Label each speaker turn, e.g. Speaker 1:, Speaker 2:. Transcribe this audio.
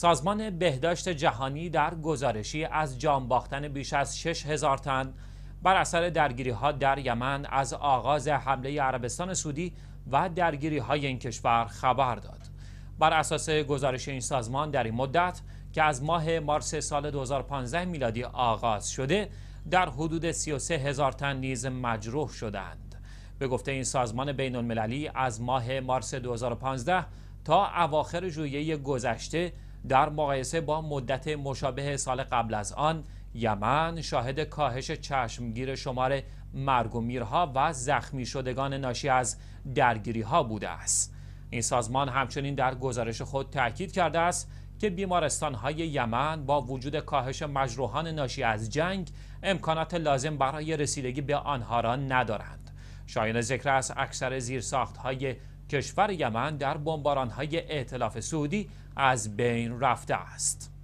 Speaker 1: سازمان بهداشت جهانی در گزارشی از جان باختن بیش از 6 هزار تن بر اثر درگیری ها در یمن از آغاز حمله عربستان سعودی و درگیری های این کشور خبر داد. بر اساس گزارش این سازمان در این مدت که از ماه مارس سال 2015 میلادی آغاز شده در حدود 33 هزار تن نیز مجروح شدند. به گفته این سازمان بین المللی از ماه مارس 2015 تا اواخر ژوئیه گذشته در مقایسه با مدت مشابه سال قبل از آن یمن شاهد کاهش چشمگیر شمار مرگ و میرها و زخمی شدگان ناشی از درگیری ها بوده است این سازمان همچنین در گزارش خود تاکید کرده است که بیمارستان های یمن با وجود کاهش مجروحان ناشی از جنگ امکانات لازم برای رسیدگی به آنها را ندارند شایان ذکر است اکثر زیرساخت های کشور یمن در های اعتلاف سعودی از بین رفته است.